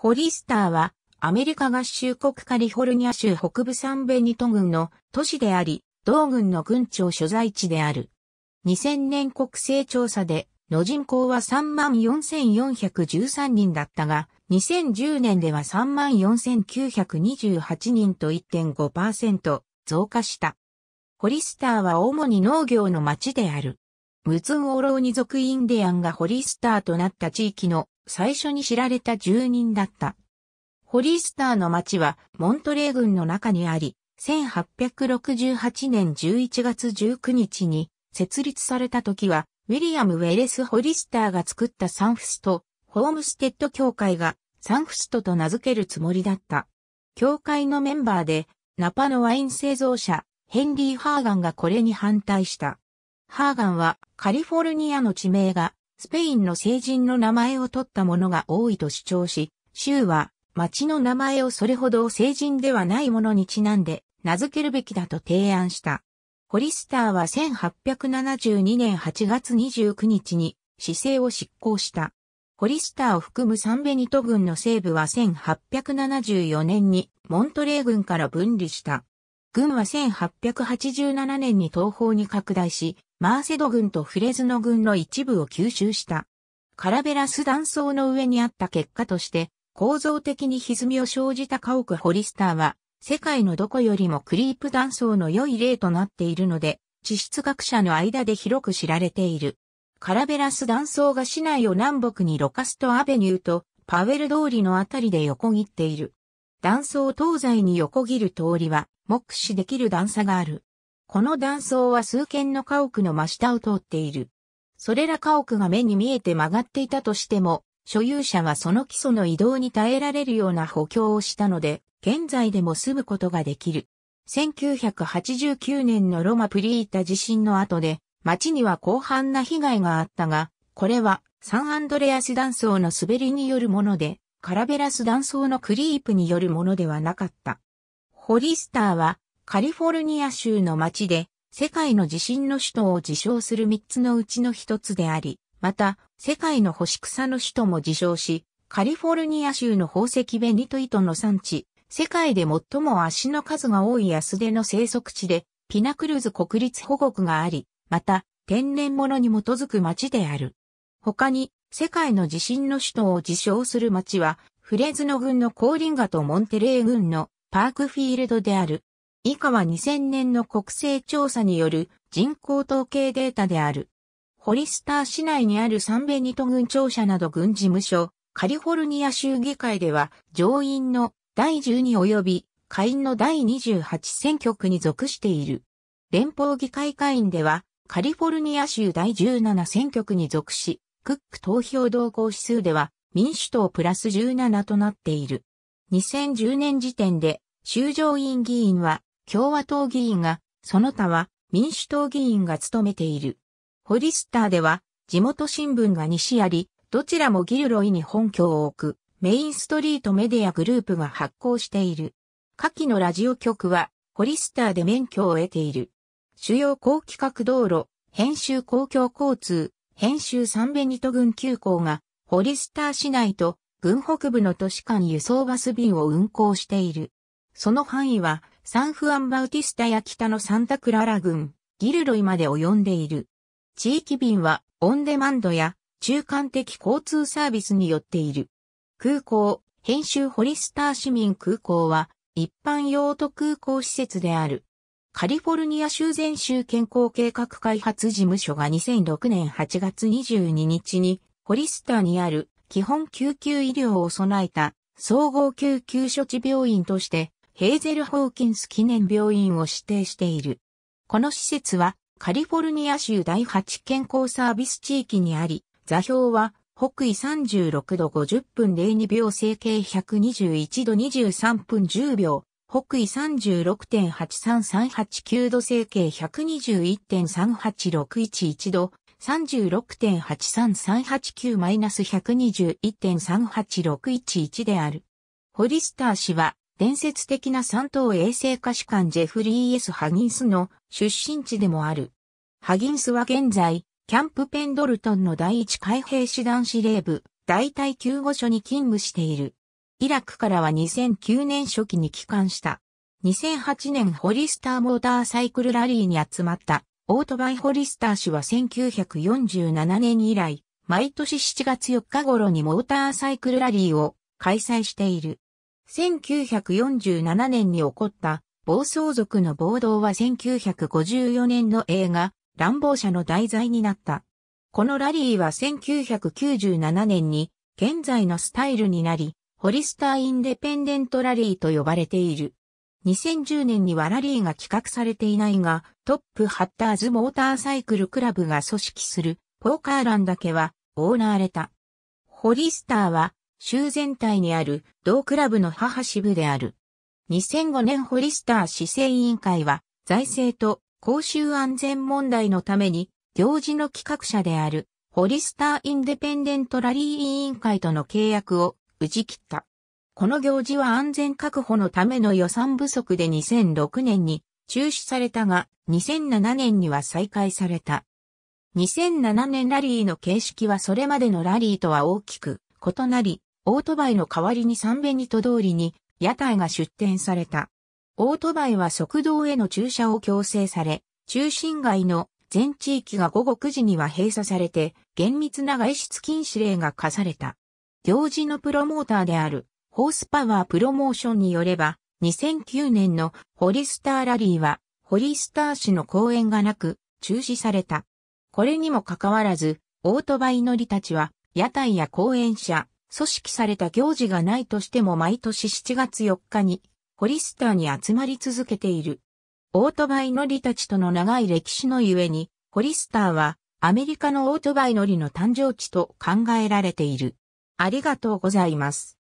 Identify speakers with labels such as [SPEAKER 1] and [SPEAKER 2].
[SPEAKER 1] ホリスターは、アメリカ合衆国カリフォルニア州北部サンベニト郡の都市であり、同郡の郡庁所在地である。2000年国勢調査で、の人口は34,413人だったが、2010年では34,928人と1.5%増加した。ホリスターは主に農業の町である。ムツンオローニ族インディアンがホリスターとなった地域の最初に知られた住人だった。ホリースターの町はモントレー郡の中にあり、1868年11月19日に設立された時は、ウィリアム・ウェレス・ホリスターが作ったサンフスト、ホームステッド協会がサンフストと名付けるつもりだった。協会のメンバーで、ナパのワイン製造者、ヘンリー・ハーガンがこれに反対した。ハーガンはカリフォルニアの地名がスペインの聖人の名前を取ったものが多いと主張し、州は町の名前をそれほど聖人ではないものにちなんで名付けるべきだと提案した。ホリスターは1872年8月29日に市政を執行した。ホリスターを含むサンベニト軍の西部は1874年にモントレー軍から分離した。軍は1887年に東方に拡大し、マーセド軍とフレズノ軍の一部を吸収した。カラベラス断層の上にあった結果として、構造的に歪みを生じた家屋ホリスターは、世界のどこよりもクリープ断層の良い例となっているので、地質学者の間で広く知られている。カラベラス断層が市内を南北にロカストアベニューとパウエル通りのあたりで横切っている。断層東西に横切る通りは目視できる段差がある。この断層は数軒の家屋の真下を通っている。それら家屋が目に見えて曲がっていたとしても、所有者はその基礎の移動に耐えられるような補強をしたので、現在でも住むことができる。1989年のロマプリータ地震の後で、町には広範な被害があったが、これはサンアンドレアス断層の滑りによるもので、カラベラス断層のクリープによるものではなかった。ホリスターはカリフォルニア州の町で、世界の地震の首都を自称する3つのうちの1つであり、また、世界の星草の首都も自称し、カリフォルニア州の宝石ベニトイトの産地、世界で最も足の数が多い安出の生息地で、ピナクルズ国立保護区があり、また、天然物に基づく町である。他に、世界の地震の首都を自称する町は、フレズノ郡のコーリンガとモンテレー郡のパークフィールドである、以下は2000年の国勢調査による人口統計データである。ホリスター市内にあるサンベニト軍庁舎など軍事務所、カリフォルニア州議会では上院の第12及び下院の第28選挙区に属している。連邦議会会員ではカリフォルニア州第17選挙区に属し、クック投票動向指数では民主党プラス17となっている。2010年時点で、州上院議員は共和党議員が、その他は民主党議員が務めている。ホリスターでは地元新聞が西あり、どちらもギルロイに本拠を置くメインストリートメディアグループが発行している。下記のラジオ局はホリスターで免許を得ている。主要高規格道路、編集公共交通、編集サンベニト軍急行がホリスター市内と軍北部の都市間輸送バス便を運行している。その範囲はサンフアンバウティスタや北のサンタクララ郡、ギルロイまで及んでいる。地域便はオンデマンドや中間的交通サービスによっている。空港、編集ホリスター市民空港は一般用途空港施設である。カリフォルニア州全州健康計画開発事務所が2006年8月22日に、ホリスターにある基本救急医療を備えた総合救急処置病院としてヘーゼル・ホーキンス記念病院を指定している。この施設はカリフォルニア州第8健康サービス地域にあり、座標は北緯36度50分02秒整形121度23分10秒、北緯36.83389度整形121.38611度、36.83389-121.38611である。ホリスター氏は伝説的な三等衛星歌手官ジェフリー・エス・ハギンスの出身地でもある。ハギンスは現在、キャンプペンドルトンの第一海兵師団司令部、大隊救護所に勤務している。イラクからは2009年初期に帰還した。2008年ホリスターモーターサイクルラリーに集まった、オートバイホリスター氏は1947年以来、毎年7月4日頃にモーターサイクルラリーを開催している。1947年に起こった暴走族の暴動は1954年の映画、乱暴者の題材になった。このラリーは1997年に現在のスタイルになり、ホリスターインデペンデントラリーと呼ばれている。2010年にはラリーが企画されていないが、トップハッターズモーターサイクルクラブが組織するポーカーランだけはオーナーれた。ホリスターは州全体にある同クラブの母支部である。2005年ホリスター市政委員会は財政と公衆安全問題のために行事の企画者であるホリスターインデペンデントラリー委員会との契約を打ち切った。この行事は安全確保のための予算不足で2006年に中止されたが2007年には再開された。2007年ラリーの形式はそれまでのラリーとは大きく異なり、オートバイの代わりに三辺にと通りに屋台が出展された。オートバイは速道への駐車を強制され、中心街の全地域が午後9時には閉鎖されて、厳密な外出禁止令が課された。行事のプロモーターである、ホースパワープロモーションによれば、2009年のホリスターラリーは、ホリスター市の公演がなく、中止された。これにもかかわらず、オートバイ乗りたちは、屋台や公園車、組織された行事がないとしても毎年7月4日に、ホリスターに集まり続けている。オートバイ乗りたちとの長い歴史のゆえに、ホリスターはアメリカのオートバイ乗りの誕生地と考えられている。ありがとうございます。